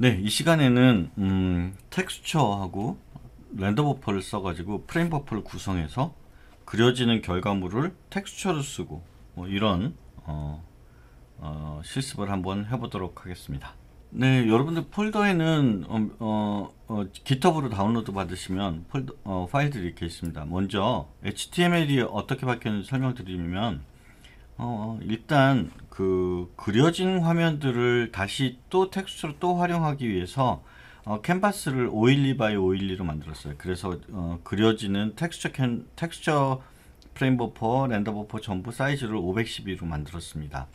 네, 이 시간에는 음, 텍스처하고 랜더 버퍼를 써가지고 프레임 버퍼를 구성해서 그려지는 결과물을 텍스처를 쓰고 뭐 이런 어, 어, 실습을 한번 해보도록 하겠습니다. 네, 여러분들 폴더에는 어, 어, 어, GitHub으로 다운로드 받으시면 폴더, 어, 파일들이 이렇게 있습니다. 먼저 HTML이 어떻게 바뀌었는지 설명드리면 어, 어, 일단 그 그려진 화면들을 다시 또 텍스트로 또 활용하기 위해서 어, 캔버스를 512 x 512로 만들었어요. 그래서 어, 그려지는 텍스처 캔 텍스처 프레임 버퍼, 렌더 버퍼 전부 사이즈를 512로 만들었습니다.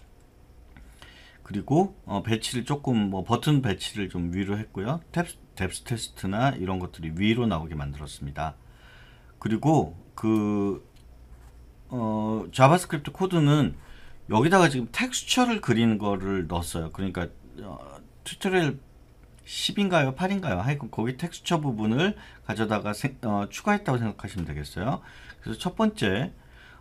그리고 어, 배치를 조금 뭐 버튼 배치를 좀 위로 했고요. 탭, 탭스 테스트나 이런 것들이 위로 나오게 만들었습니다. 그리고 그 어, 자바스크립트 코드는 여기다가 지금 텍스처를 그리는 거를 넣었어요. 그러니까 어, 튜토리얼 10인가요? 8인가요? 하여튼 거기 텍스처 부분을 가져다가 생, 어, 추가했다고 생각하시면 되겠어요. 그래서 첫 번째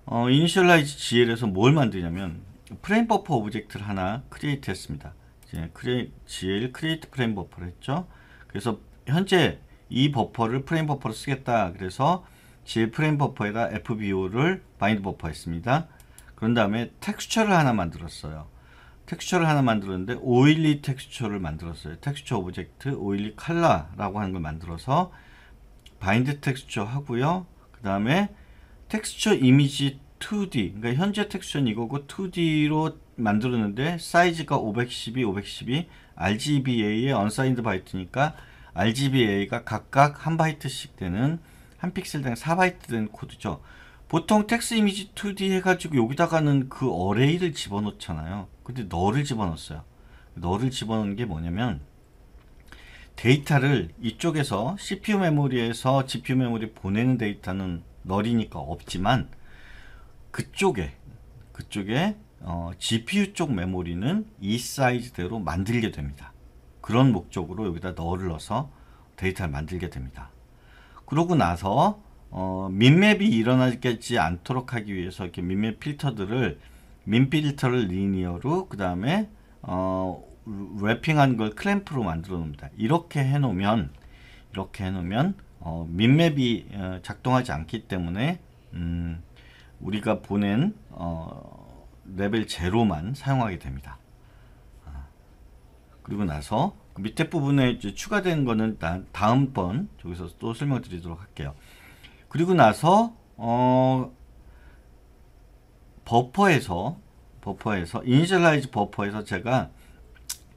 어, 이니셜라이즈 GL에서 뭘 만드냐면 프레임 버퍼 오브젝트를 하나 크리에이트 했습니다. 이제 크리에, GL 크리에이트 프레임 버퍼를 했죠. 그래서 현재 이 버퍼를 프레임 버퍼로 쓰겠다. 그래서 GL 프레임 버퍼에다 FBO를 바인드 버퍼 했습니다. 그런 다음에 텍스처를 하나 만들었어요. 텍스처를 하나 만들었는데 오일리 텍스처를 만들었어요. 텍스처 오브젝트 오일리 칼라라고 하는 걸 만들어서 바인드 텍스처 하고요. 그 다음에 텍스처 이미지 2D 그러니까 현재 텍스처는 이거고 2D로 만들었는데 사이즈가 512, 512 RGBA의 언사인드 바이트니까 RGBA가 각각 한 바이트씩 되는 한 픽셀당 4바이트 된 코드죠. 보통 텍스 이미지 2D 해가지고 여기다가는 그 어레이를 집어넣잖아요. 근데 너를 집어넣었어요. 너를 집어넣은 게 뭐냐면 데이터를 이쪽에서 CPU 메모리에서 GPU 메모리 보내는 데이터는 널이니까 없지만 그쪽에 그쪽에 어, GPU 쪽 메모리는 이 사이즈대로 만들게 됩니다. 그런 목적으로 여기다 넣을 넣어서 데이터를 만들게 됩니다. 그러고 나서 어, 민맵이 일어나지 않도록 하기 위해서 이렇게 민맵 필터들을 민필터를 리니어로 그 다음에 어, 랩핑한 걸 클램프로 만들어 놓습니다. 이렇게 해놓으면 이렇게 해놓으면 어, 민맵이 어, 작동하지 않기 때문에 음, 우리가 보낸 어, 레벨 제로만 사용하게 됩니다. 아, 그리고 나서 그 밑에 부분에 추가된 거는 다음번 저기서 또 설명드리도록 할게요. 그리고 나서 어, 버퍼에서 버퍼에서 이니셜라이즈 버퍼에서 제가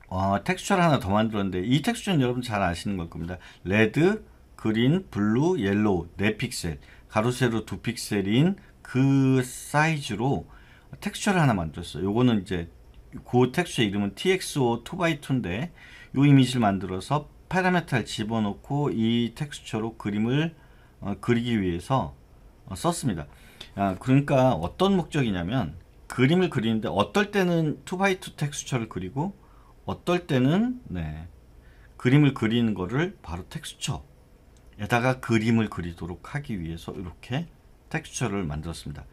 어, 텍스처를 하나 더 만들었는데 이 텍스처는 여러분 잘 아시는 걸 겁니다. 레드, 그린, 블루, 옐로우, 네 픽셀, 가로 세로 두 픽셀인 그 사이즈로 텍스처를 하나 만들었어요. 요거는 이제 그 텍스처 이름은 TXO 2x2인데 요 이미지를 만들어서 파라메터를 집어넣고 이 텍스처로 그림을 어, 그리기 위해서 어, 썼습니다. 아, 그러니까 어떤 목적이냐면 그림을 그리는데 어떨 때는 2x2 텍스처를 그리고 어떨 때는 네, 그림을 그리는 거를 바로 텍스처에다가 그림을 그리도록 하기 위해서 이렇게 텍스처를 만들었습니다.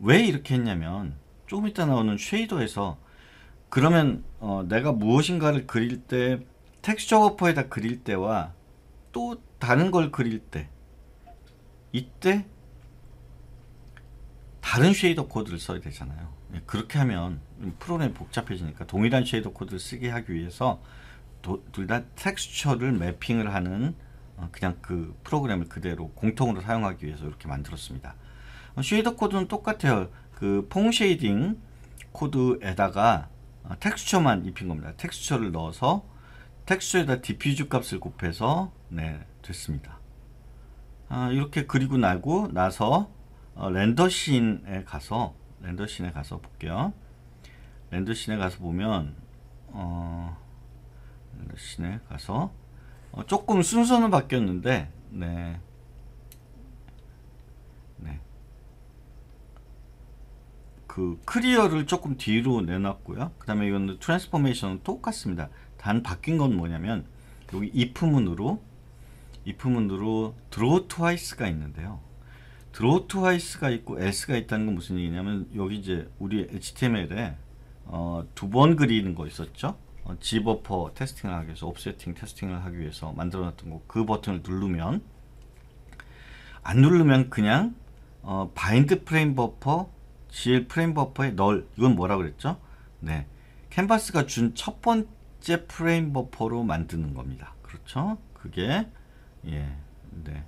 왜 이렇게 했냐면 조금 이따 나오는 쉐이더에서 그러면 어, 내가 무엇인가를 그릴 때 텍스처 버퍼에다 그릴 때와 또 다른 걸 그릴 때 이때 다른 쉐이더 코드를 써야 되잖아요. 예, 그렇게 하면 프로그램이 복잡해지니까 동일한 쉐이더 코드를 쓰게 하기 위해서 둘 다 텍스처를 매핑을 하는 어, 그냥 그 프로그램을 그대로 공통으로 사용하기 위해서 이렇게 만들었습니다. 어, 쉐이더 코드는 똑같아요. 그폼 쉐이딩 코드에다가 어, 텍스처만 입힌 겁니다. 텍스처를 넣어서 텍스처에다 디퓨즈 값을 곱해서 네 됐습니다. 아, 이렇게 그리고 나고 나서 어, 렌더신에 가서 렌더신에 가서 볼게요. 렌더신에 가서 보면 어, 렌더신에 가서 어, 조금 순서는 바뀌었는데 네. 네. 그 크리어를 조금 뒤로 내놨고요. 그 다음에 이건 트랜스포메이션은 똑같습니다. 단 바뀐 건 뭐냐면 여기 if문으로 if문으로 draw twice가 있는데요. draw twice가 있고 s가 있다는 건 무슨 얘기냐면 여기 이제 우리 HTML에 어, 두번 그리는 거 있었죠. 어, G버퍼 테스팅을 하기 위해서 옵세팅 테스팅을 하기 위해서 만들어놨던 거 그 버튼을 누르면 안 누르면 그냥 어, 바인드 프레임 버퍼 GL 프레임 버퍼에 널 이건 뭐라 그랬죠? 네 캔버스가 준 첫 번째 프레임 버퍼로 만드는 겁니다. 그렇죠? 그게 예, 네.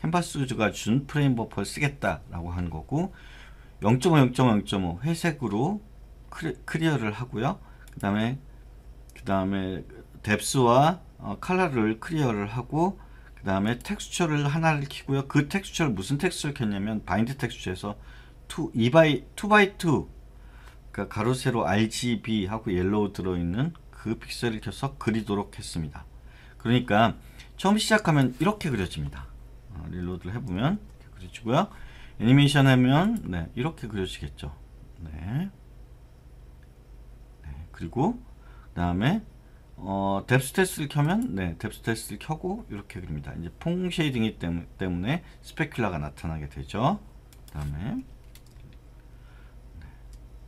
캔버스가 준 프레임 버퍼를 쓰겠다라고 한 거고 0.5, 0.5, 0.5 회색으로 크리, 어를 하고요. 그 다음에 다음에 뎁스와 어, 칼라를 클리어를 하고 그 다음에 텍스처를 하나를 키고요. 그 텍스처를 무슨 텍스처를 켰냐면 바인드 텍스처에서 2, 2 2 2 그러니까 가로 세로 RGB 하고 옐로우 들어있는 그 픽셀을 켜서 그리도록 했습니다. 그러니까 처음 시작하면 이렇게 그려집니다. 어, 릴로드를 해보면 이렇게 그려지고요. 애니메이션 하면 네, 이렇게 그려지겠죠. 네. 네. 그리고 다음에 어, 뎁스 테스트를 켜면 네, 뎁스 테스트를 켜고 이렇게 그립니다. 이제 퐁 쉐이딩이 때문에 스페큘라가 나타나게 되죠. 다음에 네.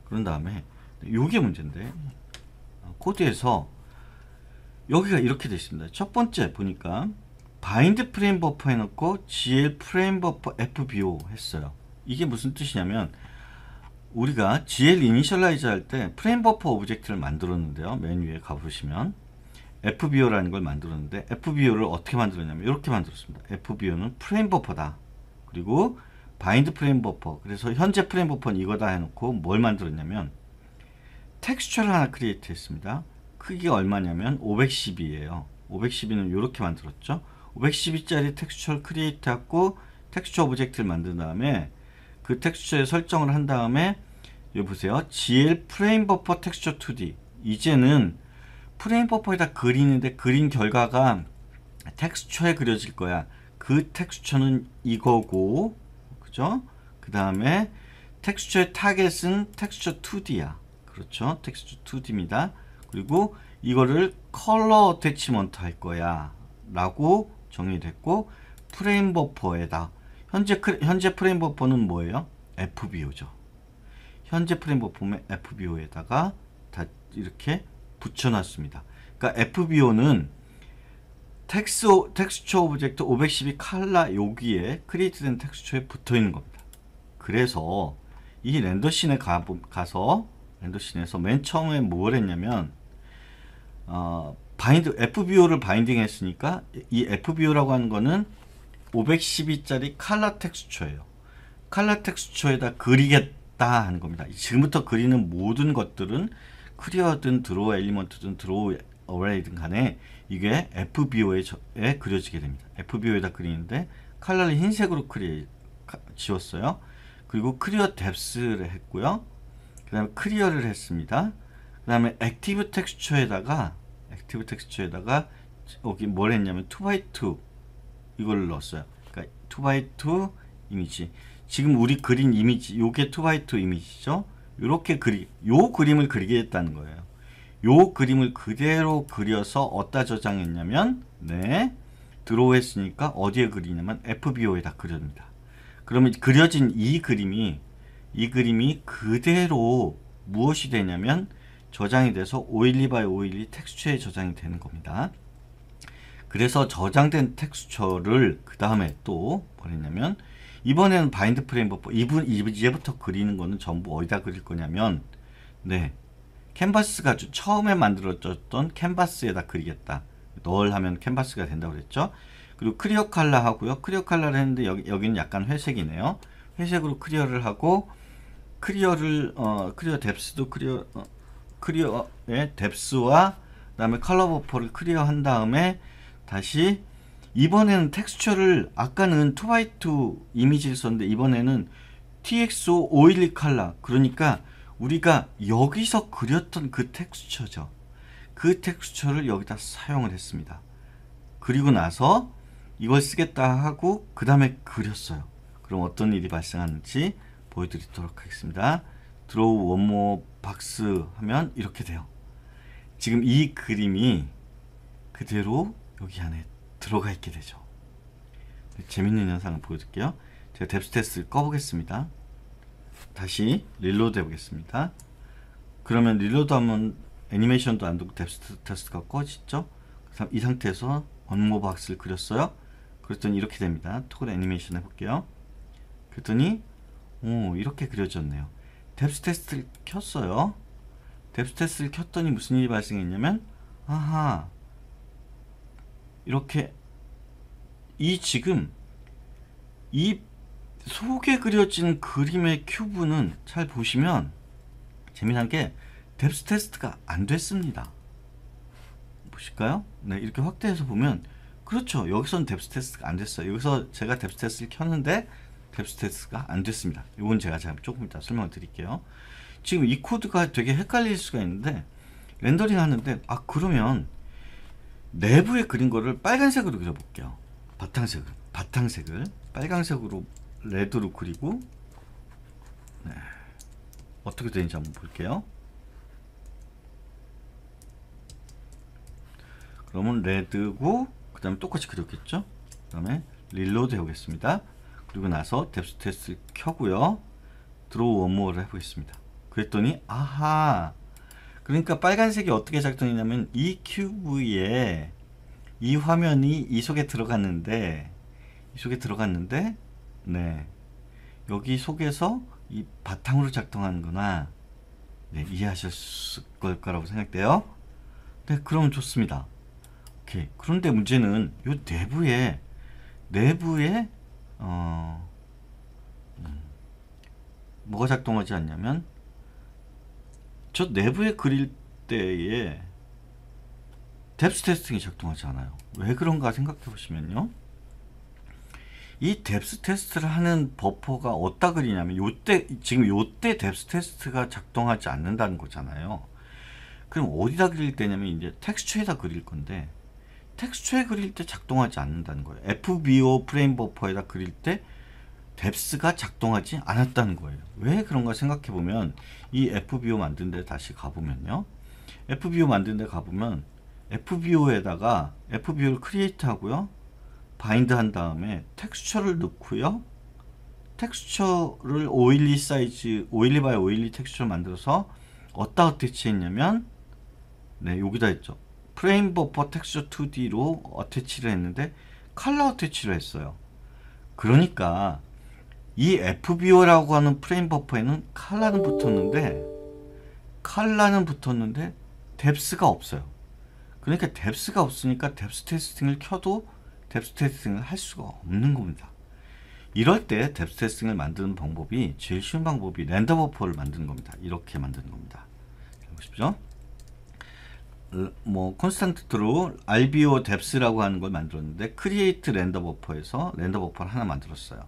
그런 다음에 네, 요게 문제인데 어, 코드에서 여기가 이렇게 되어 있습니다. 첫 번째 보니까 바인드 프레임 버퍼 해놓고 GL 프레임 버퍼 FBO 했어요. 이게 무슨 뜻이냐면 우리가 GL 이니셜라이저할 때 프레임 버퍼 오브젝트를 만들었는데요. 메뉴에 가보시면 FBO라는 걸 만들었는데 FBO를 어떻게 만들었냐면 이렇게 만들었습니다. FBO는 프레임 버퍼다. 그리고 바인드 프레임 버퍼. 그래서 현재 프레임 버퍼는 이거다 해놓고 뭘 만들었냐면 텍스처를 하나 크리에이트 했습니다. 크기가 얼마냐면 510이에요. 510은 이렇게 만들었죠. 512짜리 텍스처를 크리에이트 하고 텍스처 오브젝트를 만든 다음에 그 텍스처에 설정을 한 다음에 여기 보세요. GL 프레임 버퍼 텍스처 2D 이제는 프레임 버퍼에다 그리는데 그린 결과가 텍스처에 그려질 거야. 그 텍스처는 이거고 그죠? 그 다음에 텍스처의 타겟은 텍스처 2D야. 그렇죠? 텍스처 2D입니다. 그리고 이거를 컬러 어태치먼트 할 거야. 라고 정리됐고 프레임 버퍼에다 현재, 현재 프레임 버퍼는 뭐예요? FBO죠. 현재 프레임 버퍼면 FBO에다가 다 이렇게 붙여놨습니다. 그러니까 FBO는 텍스, 텍스 오브젝트 512 칼라 여기에 크리에이트된 텍스처에 붙어있는 겁니다. 그래서 이 렌더씬에 가, 가서 렌더씬에서 맨 처음에 뭘 했냐면 어, 바인드 FBO를 바인딩 했으니까 이 FBO라고 하는 거는 512짜리 칼라 텍스처예요. 칼라 텍스처에다 그리겠다 하는 겁니다. 지금부터 그리는 모든 것들은 클리어든 드로우 엘리먼트든 드로우 어레이든 간에 이게 FBO에 그려지게 됩니다. FBO에다 그리는데 칼라를 흰색으로 그리 지웠어요. 그리고 클리어 뎁스를 했고요. 그 다음에 클리어를 했습니다. 그 다음에 액티브 텍스처에다가 액티브 텍스처에다가 여기 뭘 했냐면 2x2 이걸 넣었어요. 그러니까 2x2 이미지. 지금 우리 그린 이미지, 요게 2x2 이미지죠. 요렇게 그리, 요 그림을 그리겠다는 거예요. 요 그림을 그대로 그려서 어디다 저장했냐면, 네, 드로우 했으니까 어디에 그리냐면 FBO에다 그려니다 그러면 그려진 이 그림이, 이 그림이 그대로 무엇이 되냐면 저장이 돼서 512x512 텍스처에 저장이 되는 겁니다. 그래서 저장된 텍스처를 그 다음에 또 뭐랬냐면 이번에는 바인드 프레임 버퍼 이분 이제부터 그리는 거는 전부 어디다 그릴 거냐면 네 캔버스 가죽 처음에 만들어졌던 캔버스에다 그리겠다 널 하면 캔버스가 된다고 그랬죠 그리고 크리어 칼라 하고요 크리어 칼라를 했는데 여기, 여기는 약간 회색이네요 회색으로 크리어를 하고 크리어를 어 크리어 뎁스도 크리어 어, 크리어의 뎁스와 그다음에 컬러 버퍼를 크리어 한 다음에 다시 이번에는 텍스처를 아까는 2이트 이미지를 썼는데 이번에는 TXO 오일리 칼라 그러니까 우리가 여기서 그렸던 그 텍스처죠. 그 텍스처를 여기다 사용을 했습니다. 그리고 나서 이걸 쓰겠다 하고 그 다음에 그렸어요. 그럼 어떤 일이 발생하는지 보여드리도록 하겠습니다. 드로우 원모 박스 하면 이렇게 돼요. 지금 이 그림이 그대로 여기 안에 들어가 있게 되죠. 재밌는 영상을 보여드릴게요. 제가 뎁스테스 트 꺼보겠습니다. 다시 릴로드 해보겠습니다. 그러면 릴로드 하면 애니메이션도 안 되고 뎁스테스가 트 꺼지죠. 이 상태에서 언모박스를 그렸어요. 그랬더니 이렇게 됩니다. 토글 애니메이션 해볼게요. 그랬더니 오 이렇게 그려졌네요. 뎁스 테스트를 켰어요. 뎁스 테스트를 켰더니 무슨 일이 발생했냐면 아하 이렇게 이 지금 이 속에 그려진 그림의 큐브는 잘 보시면 재미난 게 뎁스 테스트가 안 됐습니다. 보실까요? 네, 이렇게 확대해서 보면 그렇죠. 여기선 뎁스 테스트가 안 됐어요. 여기서 제가 뎁스 테스트를 켰는데 뎁스 테스트가 안 됐습니다. 이건 제가 조금 이따 설명을 드릴게요. 지금 이 코드가 되게 헷갈릴 수가 있는데 렌더링 하는데 아 그러면 내부에 그린 거를 빨간색으로 그려볼게요. 바탕색을 바탕색을 빨간색으로 레드로 그리고 네. 어떻게 되는지 한번 볼게요. 그러면 레드고 그 다음에 똑같이 그렸겠죠? 그 다음에 릴로드 해보겠습니다. 그리고 나서 뎁스 테스트 켜고요. 드로우 원모어를 해보겠습니다. 그랬더니 아하 그러니까 빨간색이 어떻게 작동했냐면이 큐브에 이 화면이 이 속에 들어갔는데 이 속에 들어갔는데 네 여기 속에서 이 바탕으로 작동하는구나 네, 이해하셨을 걸 거라고 생각돼요 네 그럼 좋습니다 오케이 그런데 문제는 요 내부에 내부에 어 음, 뭐가 작동하지 않냐면 저 내부에 그릴 때에 뎁스 테스팅이 작동하지 않아요. 왜 그런가 생각해 보시면요. 이 뎁스 테스트를 하는 버퍼가 어디다 그리냐면 요때 지금 요때 뎁스 테스트가 작동하지 않는다는 거잖아요. 그럼 어디다 그릴 때냐면 이제 텍스처에다 그릴 건데 텍스처에 그릴 때 작동하지 않는다는 거예요. FBO 프레임 버퍼에다 그릴 때 뎁스가 작동하지 않았다는 거예요. 왜 그런가 생각해 보면 이 FBO 만든 데 다시 가보면요. FBO 만든 데 가보면 FBO에다가 FBO를 크리에이트 하고요. 바인드 한 다음에 텍스처를 넣고요. 텍스처를 512 사이즈, 512 바이 512 텍스처 만들어서 어디다 어태치 했냐면 네, 여기다 했죠. 프레임 버퍼 텍스처 2D로 어태치를 했는데 칼라 어태치를 했어요. 그러니까 이 FBO라고 하는 프레임 버퍼에는 칼라는 붙었는데 칼라는 붙었는데 뎁스가 없어요. 그러니까 뎁스가 없으니까 뎁스 테스팅을 켜도 뎁스 테스팅을 할 수가 없는 겁니다. 이럴 때 뎁스 테스팅을 만드는 방법이 제일 쉬운 방법이 랜더 버퍼를 만드는 겁니다. 이렇게 만드는 겁니다. 보십시오. 어, 뭐 콘스탄트 트루 RBO 뎁스라고 하는 걸 만들었는데 크리에이트 랜더 버퍼에서 랜더 버퍼를 하나 만들었어요.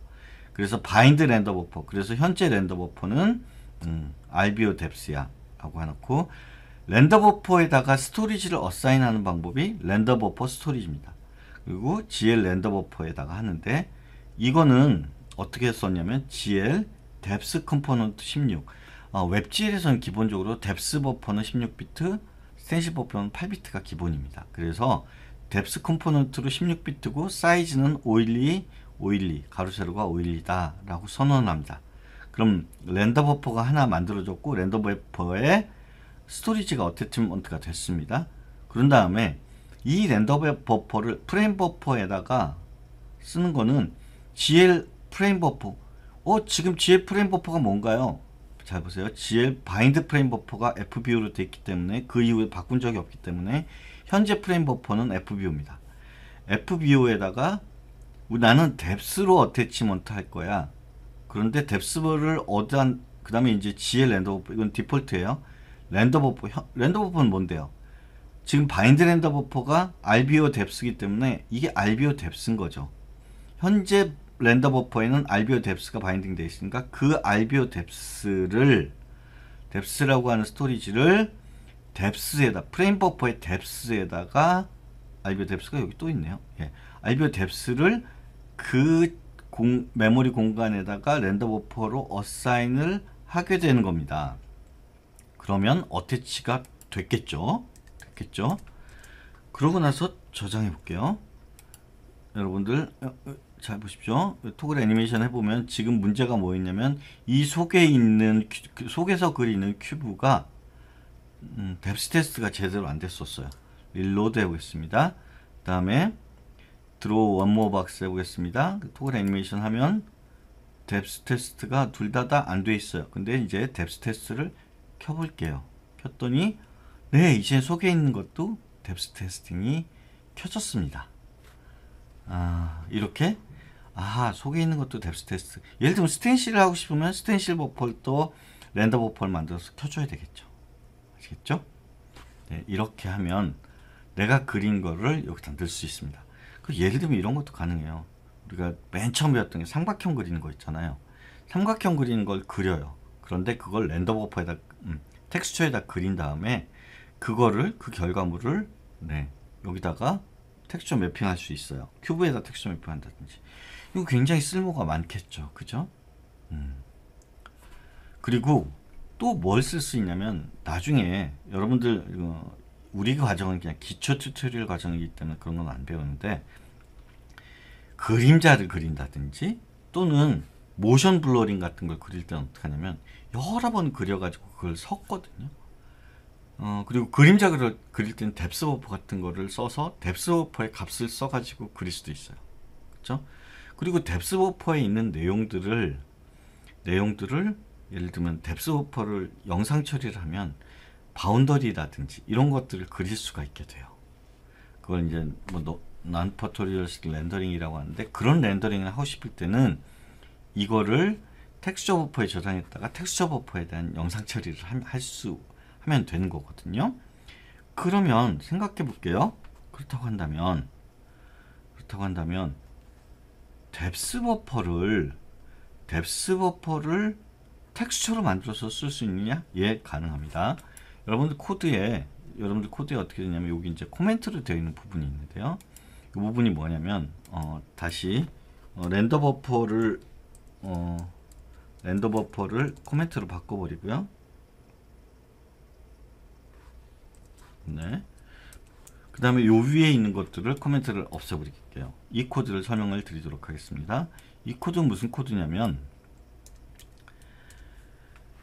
그래서 바인드 랜더 버퍼. 그래서 현재 랜더 버퍼는 음, RBO 뎁스야 하고 해놓고 랜더 버퍼에다가 스토리지를 어사인하는 방법이 랜더 버퍼 스토리지입니다. 그리고 GL 랜더 버퍼에다가 하는데 이거는 어떻게 썼냐면 GL 뎁스 컴포넌트 16 어, 아, 웹GL에서는 기본적으로 뎁스 버퍼는 16비트 센시 버퍼는 8비트가 기본입니다. 그래서 뎁스 컴포넌트로 16비트고 사이즈는 512 512 가로세로가 512다라고 선언합니다. 그럼 랜더 버퍼가 하나 만들어졌고 랜더 버퍼의 스토리지가 어태치먼트가 됐습니다. 그런 다음에 이 랜더 버퍼를 프레임 버퍼에다가 쓰는 거는 GL 프레임 버퍼 어 지금 GL 프레임 버퍼가 뭔가요? 잘 보세요. GL 바인드 프레임 버퍼가 FBO로 되어 있기 때문에 그 이후에 바꾼 적이 없기 때문에 현재 프레임 버퍼는 FBO입니다. FBO에다가 나는 뎁스로 어태치먼트 할 거야. 그런데 뎁스를 어떠한그 다음에 이제 g 의 랜더버프 이건 디폴트예요. 랜더버프 랜더버프는 뭔데요? 지금 바인드 랜더버퍼가 RBO 뎁스기 때문에 이게 RBO 뎁스인 거죠. 현재 랜더버퍼에는 RBO 뎁스가 바인딩 되어 있으니까 그 RBO 뎁스를 뎁스라고 하는 스토리지를 뎁스에다 프레임 버퍼의 뎁스에다가 RBO 뎁스가 여기 또 있네요. 예. RBO 뎁스를 그 공, 메모리 공간에다가 랜덤버퍼로 어사인을 하게 되는 겁니다. 그러면 어태치가 됐겠죠? 됐겠죠? 그러고 나서 저장해 볼게요. 여러분들 어, 어, 잘 보십시오. 토글 애니메이션 해보면 지금 문제가 뭐 있냐면 이 속에 있는 그 속에서 그리는 큐브가 음, 뎁스 테스트가 제대로 안 됐었어요. 릴로드 해보겠습니다. 그 다음에 드로우 원모 박스 해보겠습니다. 그 토글 애니메이션 하면 뎁스 테스트가 둘 다 다 안 돼 있어요. 근데 이제 뎁스 테스트를 켜볼게요. 켰더니 네 이제 속에 있는 것도 뎁스 테스팅이 켜졌습니다. 아 이렇게 아 속에 있는 것도 뎁스 테스트 예를 들면 스텐실을 하고 싶으면 스텐실 버퍼도 렌더 버퍼를 만들어서 켜줘야 되겠죠. 아시겠죠? 네, 이렇게 하면 내가 그린 거를 여기다 넣을 수 있습니다. 그 예를 들면 이런 것도 가능해요. 우리가 맨 처음 배웠던 게 삼각형 그리는 거 있잖아요. 삼각형 그리는 걸 그려요. 그런데 그걸 랜덤 버퍼에다 음, 텍스처에다 그린 다음에 그거를 그 결과물을 네, 여기다가 텍스처 매핑할 수 있어요. 큐브에다 텍스처 매핑한다든지. 이거 굉장히 쓸모가 많겠죠. 그죠? 음. 그리고 또 뭘 쓸 수 있냐면 나중에 여러분들 어, 우리 과정은 그냥 기초 튜토리얼 과정이기 때문에 그런 건 안 배우는데 그림자를 그린다든지 또는 모션 블러링 같은 걸 그릴 때는 어떻게 하냐면 여러 번 그려가지고 그걸 섞거든요. 어, 그리고 그림자 그려, 그릴 때는 뎁스워퍼 같은 거를 써서 뎁스워퍼의 값을 써가지고 그릴 수도 있어요. 그렇죠? 그리고 뎁스워퍼에 있는 내용들을 내용들을 예를 들면 뎁스워퍼를 영상 처리를 하면 바운더리라든지 이런 것들을 그릴 수가 있게 돼요. 그걸 이제 뭐 non-photorealistic 렌더링이라고 하는데 그런 렌더링을 하고 싶을 때는 이거를 텍스처 버퍼에 저장했다가 텍스처 버퍼에 대한 영상 처리를 할 수 하면 되는 거거든요. 그러면 생각해 볼게요. 그렇다고 한다면 그렇다고 한다면 뎁스 버퍼를 뎁스 버퍼를 텍스처로 만들어서 쓸 수 있느냐? 예, 가능합니다. 여러분들 코드에 여러분들 코드에 어떻게 되냐면 여기 이제 코멘트로 되어 있는 부분이 있는데요. 이 부분이 뭐냐면 어, 다시 어, 렌더 버퍼를 어, 렌더 버퍼를 코멘트로 바꿔버리고요. 네. 그 다음에 요 위에 있는 것들을 코멘트를 없애버릴게요. 이 코드를 설명을 드리도록 하겠습니다. 이 코드는 무슨 코드냐면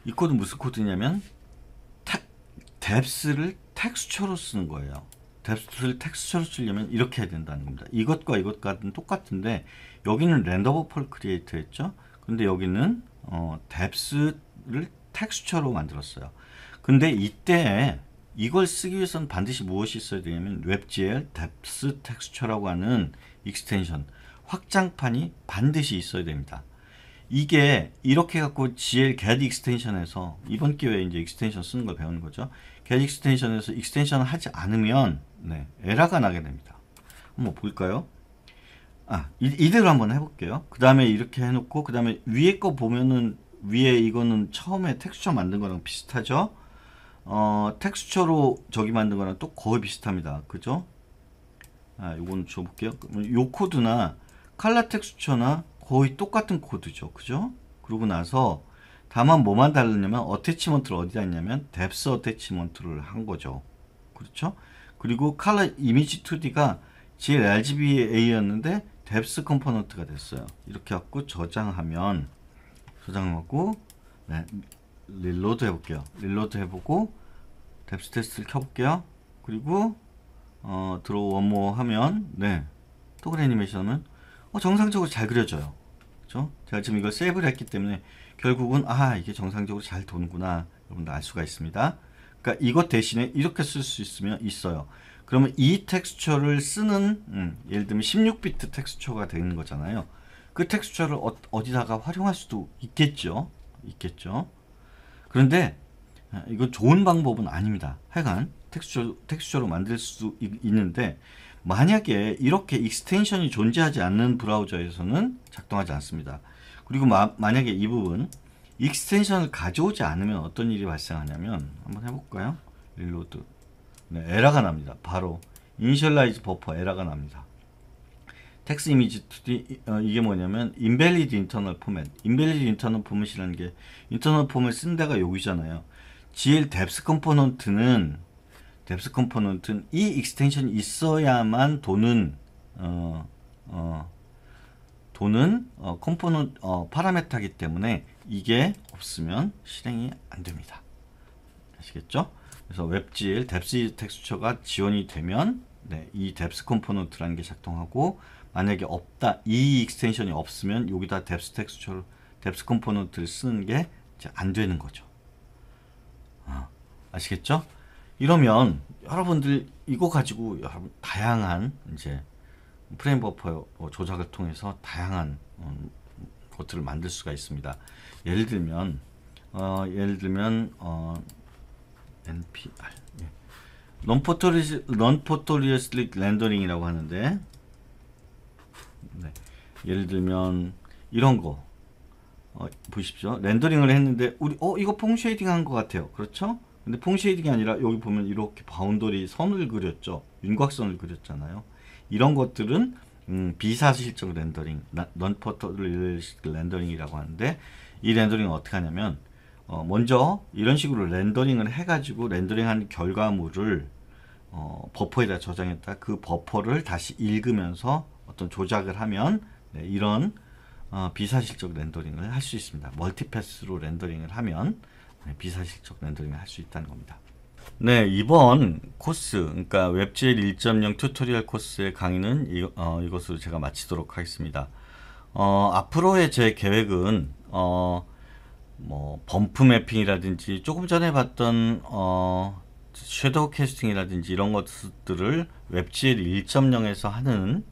이 코드는 무슨 코드냐면 텍, 뎁스를 텍스처로 쓰는 거예요. 뎁스를 트 텍스처로 쓰려면 이렇게 해야 된다는 겁니다. 이것과 이것과는 똑같은데 여기는 렌더버 펄 크리에이터 했죠. 근데 여기는 어, 뎁스를 텍스처로 만들었어요. 근데 이때 이걸 쓰기 위해서는 반드시 무엇이 있어야 되냐면 웹GL 뎁스 텍스처라고 하는 익스텐션 확장판이 반드시 있어야 됩니다. 이게 이렇게 갖고 GL get 익스텐션에서 이번 기회에 이제 익스텐션 쓰는 걸 배우는 거죠. get 익스텐션에서 익스텐션 을 하지 않으면 네, 에러가 나게 됩니다. 한번 볼까요? 아, 이, 대로 한번 해볼게요. 그 다음에 이렇게 해놓고 그 다음에 위에 거 보면은 위에 이거는 처음에 텍스처 만든 거랑 비슷하죠? 어, 텍스처로 저기 만든 거랑 또 거의 비슷합니다. 그죠? 아, 요거는 줘볼게요. 요 코드나 칼라 텍스처나 거의 똑같은 코드죠. 그죠? 그러고 나서 다만 뭐만 다르냐면 어태치먼트를 어디다 했냐면 뎁스 어태치먼트를 한 거죠. 그렇죠? 그리고 컬러 이미지 2D가 GLRGBA였는데 뎁스 컴포넌트가 됐어요. 이렇게 갖고 저장하면 저장하고 네, 릴로드 해볼게요. 릴로드 해보고 뎁스 테스트를 켜볼게요. 그리고 어, 드로우 원모 하면 네 토글 애니메이션 은 어, 정상적으로 잘 그려져요. 그렇 제가 지금 이걸 세이브를 했기 때문에 결국은 아 이게 정상적으로 잘 도는구나 여러분들 알 수가 있습니다. 그러니까 이것 대신에 이렇게 쓸 수 있으면 있어요. 그러면 이 텍스처를 쓰는 음, 예를 들면 16비트 텍스처가 되는 거잖아요. 그 텍스처를 어, 디다가 활용할 수도 있겠죠. 있겠죠. 그런데 아, 이거 좋은 방법은 아닙니다. 하여간 텍스처, 텍스처로 만들 수 있는데 만약에 이렇게 익스텐션이 존재하지 않는 브라우저에서는 작동하지 않습니다. 그리고 마, 만약에 이 부분 익스텐션을 가져오지 않으면 어떤 일이 발생하냐면 한번 해볼까요? 릴로드 네, 에러가 납니다. 바로 이니셜라이즈 버퍼 에러가 납니다. 텍스 이미지 2D 어, 이게 뭐냐면 인벨리드 인터널 포맷 인벨리드 인터널 포맷이라는 게 인터널 포맷 쓴 데가 여기잖아요. GL 뎁스 컴포넌트는 뎁스 컴포넌트는 이 익스텐션이 있어야만 도는 어, 어, 도는 어, 컴포넌트 어, 파라메타기 때문에 이게 없으면 실행이 안 됩니다. 아시겠죠? 그래서 웹질 뎁스 텍스처가 지원이 되면 네, 이 뎁스 컴포넌트라는 게 작동하고 만약에 없다 이 익스텐션이 없으면 여기다 뎁스 텍스처 뎁스 컴포넌트를 쓰는 게 이제 안 되는 거죠. 아, 아시겠죠? 이러면 여러분들 이거 가지고 여러분 다양한 이제 프레임 버퍼 조작을 통해서 다양한 음, 것들을 만들 수가 있습니다. 예를 들면 어, 예를 들면 어, NPR 예. n o n p h o t o 이라고 하는데 네. 예를 들면 이런 거 어, 보십시오. 렌더링을 했는데 우리 어 이거 퐁쉐이딩 한 것 같아요. 그렇죠? 근데 퐁쉐이딩이 아니라 여기 보면 이렇게 바운더리 선을 그렸죠. 윤곽선을 그렸잖아요. 이런 것들은 음, 비사실적 렌더링, 넌포토리스틱 렌더링이라고 하는데 이 렌더링은 어떻게 하냐면 어 먼저 이런 식으로 렌더링을 해가지고 렌더링한 결과물을 어 버퍼에다 저장했다 그 버퍼를 다시 읽으면서 어떤 조작을 하면 네, 이런 어 비사실적 렌더링을 할 수 있습니다. 멀티패스로 렌더링을 하면 네, 비사실적 렌더링을 할 수 있다는 겁니다. 네, 이번 코스, 그러니까 웹젤 1.0 튜토리얼 코스의 강의는 이, 어, 이것으로 제가 마치도록 하겠습니다. 어, 앞으로의 제 계획은 어, 뭐 범프 매핑이라든지 조금 전에 봤던 어, 섀도우 캐스팅이라든지 이런 것들을 웹질 1.0에서 하는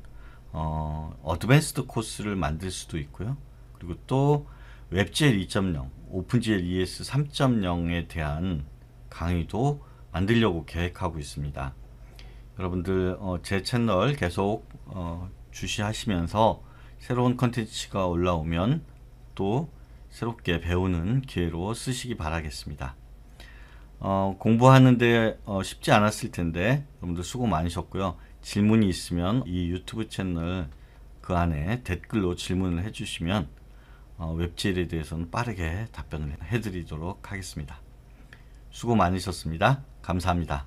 어, 어드밴스드 코스를 만들 수도 있고요. 그리고 또 웹젤 2.0, 오픈젤 ES 3.0에 대한 강의도 만들려고 계획하고 있습니다. 여러분들 어, 제 채널 계속 어, 주시하시면서 새로운 컨텐츠가 올라오면 또 새롭게 배우는 기회로 쓰시기 바라겠습니다. 어, 공부하는데 어, 쉽지 않았을 텐데 여러분들 수고 많으셨고요. 질문이 있으면 이 유튜브 채널 그 안에 댓글로 질문을 해주시면 어, 웹질에 대해서는 빠르게 답변을 해드리도록 하겠습니다. 수고 많으셨습니다. 감사합니다.